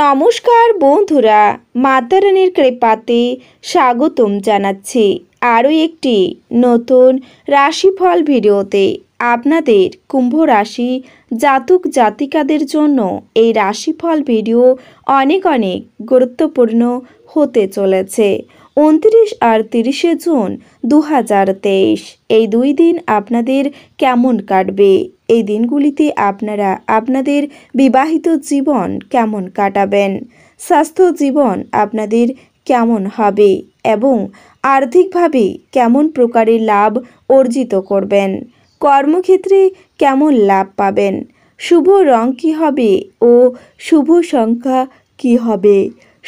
নমস্কার বন্ধুরা মাতারানির কৃপাতে স্বাগতম জানাচ্ছি আরও একটি নতুন রাশিফল ভিডিওতে আপনাদের কুম্ভ রাশি জাতক জাতিকাদের জন্য এই রাশিফল ভিডিও অনেক অনেক গুরুত্বপূর্ণ হতে চলেছে উনত্রিশ আর তিরিশে জুন দু এই দুই দিন আপনাদের কেমন কাটবে এই দিনগুলিতে আপনারা আপনাদের বিবাহিত জীবন কেমন কাটাবেন স্বাস্থ্য জীবন আপনাদের কেমন হবে এবং আর্থিকভাবে কেমন প্রকারের লাভ অর্জিত করবেন কর্মক্ষেত্রে কেমন লাভ পাবেন শুভ রং কী হবে ও শুভ সংখ্যা কি হবে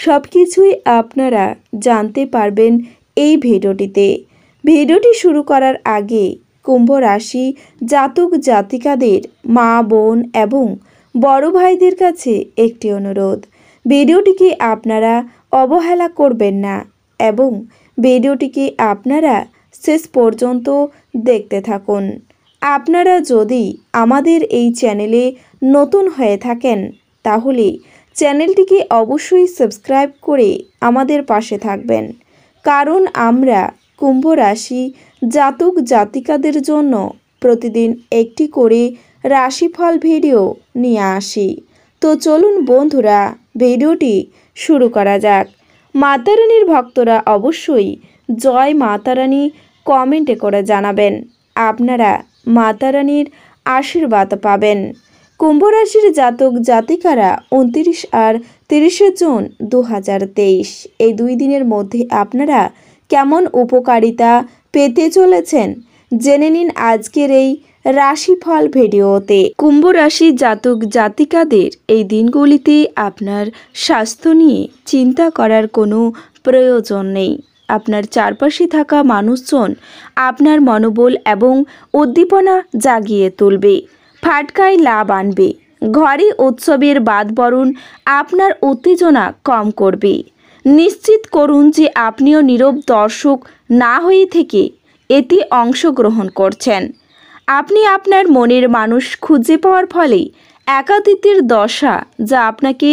সব কিছুই আপনারা জানতে পারবেন এই ভিডিওটিতে ভিডিওটি শুরু করার আগে কুম্ভ রাশি জাতক জাতিকাদের মা বোন এবং বড় ভাইদের কাছে একটি অনুরোধ ভিডিওটিকে আপনারা অবহেলা করবেন না এবং ভিডিওটিকে আপনারা শেষ পর্যন্ত দেখতে থাকুন আপনারা যদি আমাদের এই চ্যানেলে নতুন হয়ে থাকেন তাহলে চ্যানেলটিকে অবশ্যই সাবস্ক্রাইব করে আমাদের পাশে থাকবেন কারণ আমরা কুম্ভ রাশি জাতক জাতিকাদের জন্য প্রতিদিন একটি করে রাশিফল ভিডিও নিয়ে আসি তো চলুন বন্ধুরা ভিডিওটি শুরু করা যাক মাতারানির ভক্তরা অবশ্যই জয় মাতারানী কমেন্টে করে জানাবেন আপনারা মাতারানির আশীর্বাদ পাবেন কুম্ভরাশির জাতক জাতিকারা উনত্রিশ আর তিরিশে জুন দু এই দুই দিনের মধ্যে আপনারা কেমন উপকারিতা পেতে চলেছেন জেনে নিন আজকের এই রাশিফল ভিডিওতে কুম্ভ রাশি জাতক জাতিকাদের এই দিনগুলিতে আপনার স্বাস্থ্য নিয়ে চিন্তা করার কোনো প্রয়োজন নেই আপনার চারপাশে থাকা মানুষজন আপনার মনোবল এবং উদ্দীপনা জাগিয়ে তুলবে ফাটকায় লাভ আনবে ঘরে উৎসবের বাদবরণ আপনার উত্তেজনা কম করবে নিশ্চিত করুন যে আপনিও নীরব দর্শক না হয়ে থেকে এতে অংশগ্রহণ করছেন আপনি আপনার মনের মানুষ খুঁজে পাওয়ার ফলে একাদিত্বের দশা যা আপনাকে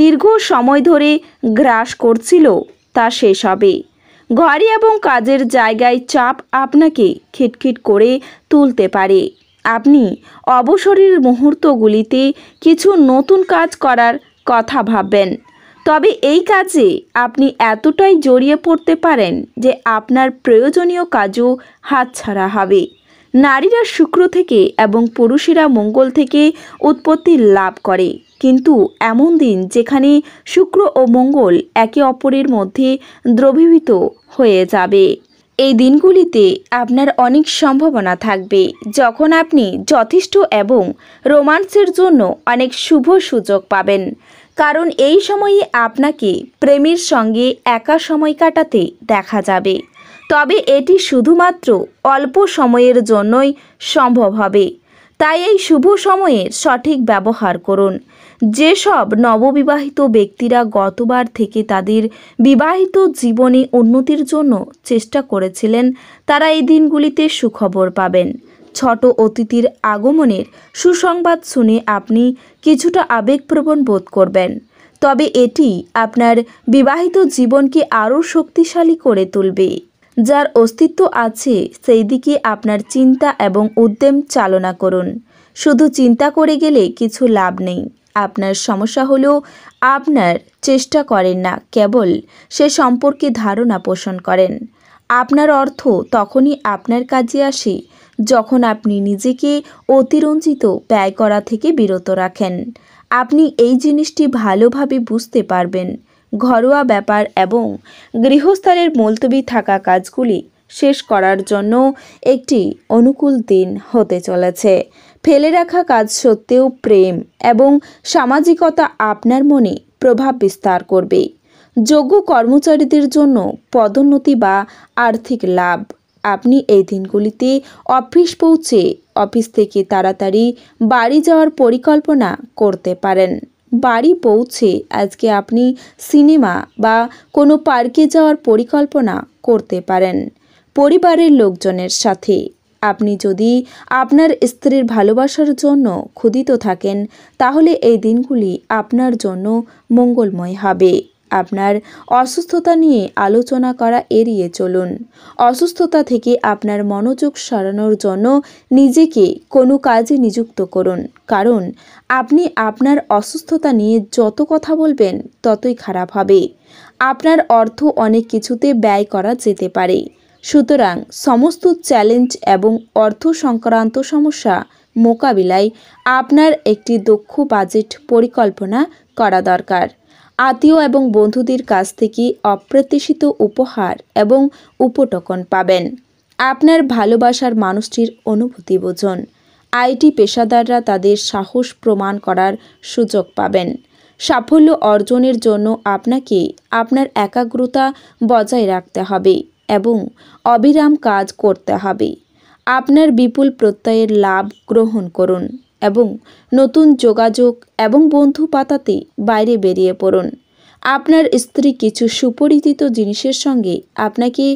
দীর্ঘ সময় ধরে গ্রাস করছিল তা শেষ হবে ঘরে এবং কাজের জায়গায় চাপ আপনাকে খিটখিট করে তুলতে পারে আপনি অবসরের মুহূর্তগুলিতে কিছু নতুন কাজ করার কথা ভাববেন তবে এই কাজে আপনি এতটাই জড়িয়ে পড়তে পারেন যে আপনার প্রয়োজনীয় কাজও হাতছাড়া হবে নারীরা শুক্র থেকে এবং পুরুষেরা মঙ্গল থেকে উৎপত্তি লাভ করে কিন্তু এমন দিন যেখানে শুক্র ও মঙ্গল একে অপরের মধ্যে দ্রবীভূত হয়ে যাবে এই দিনগুলিতে আপনার অনেক সম্ভাবনা থাকবে যখন আপনি যথেষ্ট এবং রোমান্সের জন্য অনেক শুভ সুযোগ পাবেন কারণ এই সময়ে আপনাকে প্রেমের সঙ্গে একা সময় কাটাতে দেখা যাবে তবে এটি শুধুমাত্র অল্প সময়ের জন্যই সম্ভব হবে তাই এই শুভ সময়ের সঠিক ব্যবহার করুন যেসব নববিবাহিত ব্যক্তিরা গতবার থেকে তাদের বিবাহিত জীবনে উন্নতির জন্য চেষ্টা করেছিলেন তারা এই দিনগুলিতে সুখবর পাবেন ছোট অতিথির আগমনের সুসংবাদ শুনে আপনি কিছুটা আবেগপ্রবণ বোধ করবেন তবে এটি আপনার বিবাহিত জীবনকে আরও শক্তিশালী করে তুলবে যার অস্তিত্ব আছে সেই দিকে আপনার চিন্তা এবং উদ্যম চালনা করুন শুধু চিন্তা করে গেলে কিছু লাভ নেই আপনার সমস্যা হলেও আপনার চেষ্টা করেন না কেবল সে সম্পর্কে ধারণা পোষণ করেন আপনার অর্থ তখনই আপনার কাজে আসে যখন আপনি নিজেকে অতিরঞ্জিত ব্যয় করা থেকে বিরত রাখেন আপনি এই জিনিসটি ভালোভাবে বুঝতে পারবেন ঘরোয়া ব্যাপার এবং গৃহস্থলের মুলতবি থাকা কাজগুলি শেষ করার জন্য একটি অনুকূল দিন হতে চলেছে ফেলে রাখা কাজ সত্ত্বেও প্রেম এবং সামাজিকতা আপনার মনে প্রভাব বিস্তার করবে যোগ্য কর্মচারীদের জন্য পদোন্নতি বা আর্থিক লাভ আপনি এই দিনগুলিতে অফিস পৌঁছে অফিস থেকে তাড়াতাড়ি বাড়ি যাওয়ার পরিকল্পনা করতে পারেন বাড়ি পৌঁছে আজকে আপনি সিনেমা বা কোনো পার্কে যাওয়ার পরিকল্পনা করতে পারেন পরিবারের লোকজনের সাথে আপনি যদি আপনার স্ত্রীর ভালোবাসার জন্য ক্ষুদিত থাকেন তাহলে এই দিনগুলি আপনার জন্য মঙ্গলময় হবে আপনার অসুস্থতা নিয়ে আলোচনা করা এড়িয়ে চলুন অসুস্থতা থেকে আপনার মনোযোগ সরানোর জন্য নিজেকে কোনো কাজে নিযুক্ত করুন কারণ আপনি আপনার অসুস্থতা নিয়ে যত কথা বলবেন ততই খারাপ হবে আপনার অর্থ অনেক কিছুতে ব্যয় করা যেতে পারে সুতরাং সমস্ত চ্যালেঞ্জ এবং অর্থ সংক্রান্ত সমস্যা মোকাবিলায় আপনার একটি দক্ষ বাজেট পরিকল্পনা করা দরকার আত্মীয় এবং বন্ধুদের কাছ থেকে অপ্রত্যাশিত উপহার এবং উপটকন পাবেন আপনার ভালোবাসার মানুষটির অনুভূতি বোঝন আইটি পেশাদাররা তাদের সাহস প্রমাণ করার সুযোগ পাবেন সাফল্য অর্জনের জন্য আপনাকে আপনার একাগ্রতা বজায় রাখতে হবে এবং অবিরাম কাজ করতে হবে আপনার বিপুল প্রত্যয়ের লাভ গ্রহণ করুন এবং নতুন যোগাযোগ এবং বন্ধু পাতাতে বাইরে বেরিয়ে পড়ুন আপনার স্ত্রী কিছু সুপরিচিত জিনিসের সঙ্গে আপনাকে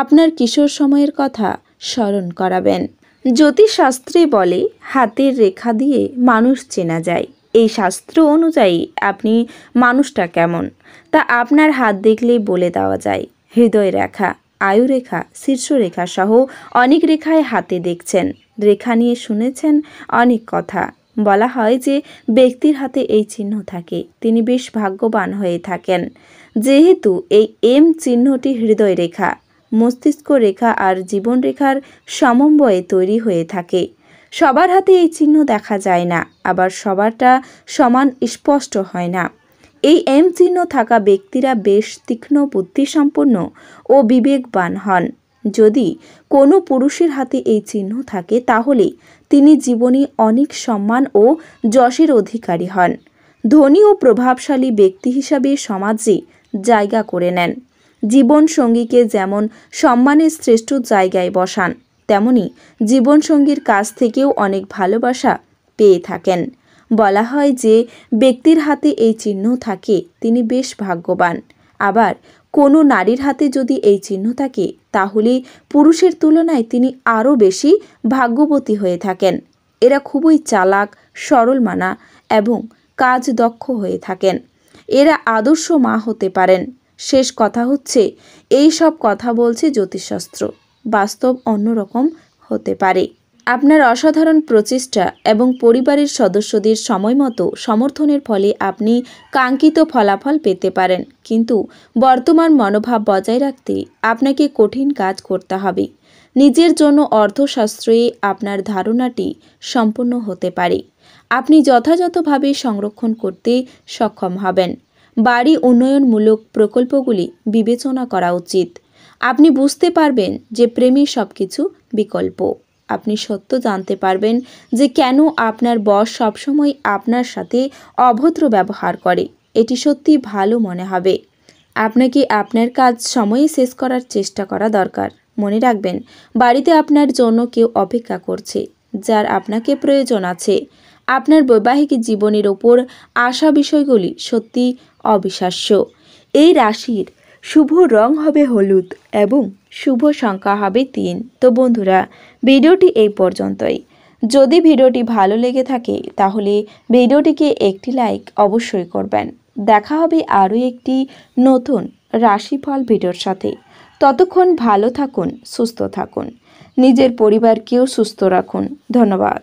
আপনার কিশোর সময়ের কথা স্মরণ করাবেন জ্যোতিষশাস্ত্রে বলে হাতের রেখা দিয়ে মানুষ চেনা যায় এই শাস্ত্র অনুযায়ী আপনি মানুষটা কেমন তা আপনার হাত দেখলেই বলে দেওয়া যায় হৃদয় রেখা আয়ুরেখা শীর্ষরেখা সহ অনেক রেখায় হাতে দেখছেন রেখা নিয়ে শুনেছেন অনেক কথা বলা হয় যে ব্যক্তির হাতে এই চিহ্ন থাকে তিনি বেশ ভাগ্যবান হয়ে থাকেন যেহেতু এই এম চিহ্নটি হৃদয় রেখা মস্তিষ্ক রেখা আর জীবন রেখার সমন্বয়ে তৈরি হয়ে থাকে সবার হাতে এই চিহ্ন দেখা যায় না আবার সবারটা সমান স্পষ্ট হয় না এই এম চিহ্ন থাকা ব্যক্তিরা বেশ তীক্ষ্ণ বুদ্ধিসম্পন্ন ও বিবেকবান হন যদি কোনো পুরুষের হাতে এই চিহ্ন থাকে তাহলে তিনি জীবনে অনেক সম্মান ও যশের অধিকারী হন ধনী ও প্রভাবশালী ব্যক্তি হিসাবে সমাজে জায়গা করে নেন জীবন সঙ্গীকে যেমন সম্মানের শ্রেষ্ঠ জায়গায় বসান তেমনি জীবনসঙ্গীর কাছ থেকেও অনেক ভালোবাসা পেয়ে থাকেন বলা হয় যে ব্যক্তির হাতে এই চিহ্ন থাকে তিনি বেশ ভাগ্যবান আবার কোনো নারীর হাতে যদি এই চিহ্ন থাকে তাহলে পুরুষের তুলনায় তিনি আরও বেশি ভাগ্যবতী হয়ে থাকেন এরা খুবই চালাক সরল মানা এবং কাজ দক্ষ হয়ে থাকেন এরা আদর্শ মা হতে পারেন শেষ কথা হচ্ছে এই সব কথা বলছে জ্যোতিষশাস্ত্র বাস্তব অন্যরকম হতে পারে আপনার অসাধারণ প্রচেষ্টা এবং পরিবারের সদস্যদের সময়মতো সমর্থনের ফলে আপনি কাঙ্ক্ষিত ফলাফল পেতে পারেন কিন্তু বর্তমান মনোভাব বজায় রাখতে আপনাকে কঠিন কাজ করতে হবে নিজের জন্য অর্থশাস্ত্রে আপনার ধারণাটি সম্পূর্ণ হতে পারে আপনি যথাযথভাবে সংরক্ষণ করতে সক্ষম হবেন বাড়ি উন্নয়নমূলক প্রকল্পগুলি বিবেচনা করা উচিত আপনি বুঝতে পারবেন যে প্রেমী সব কিছু বিকল্প আপনি সত্য জানতে পারবেন যে কেন আপনার বস সবসময় আপনার সাথে অভদ্র ব্যবহার করে এটি সত্যি ভালো মনে হবে আপনাকে আপনার কাজ সময়ে শেষ করার চেষ্টা করা দরকার মনে রাখবেন বাড়িতে আপনার জন্য কেউ অপেক্ষা করছে যার আপনাকে প্রয়োজন আছে আপনার বৈবাহিক জীবনের ওপর আসা বিষয়গুলি সত্যি অবিশ্বাস্য এই রাশির শুভ রং হবে হলুদ এবং শুভ সংখ্যা হবে তিন তো বন্ধুরা ভিডিওটি এই পর্যন্তই যদি ভিডিওটি ভালো লেগে থাকে তাহলে ভিডিওটিকে একটি লাইক অবশ্যই করবেন দেখা হবে আরও একটি নতুন রাশিফল ভিডিওর সাথে ততক্ষণ ভালো থাকুন সুস্থ থাকুন নিজের পরিবারকেও সুস্থ রাখুন ধন্যবাদ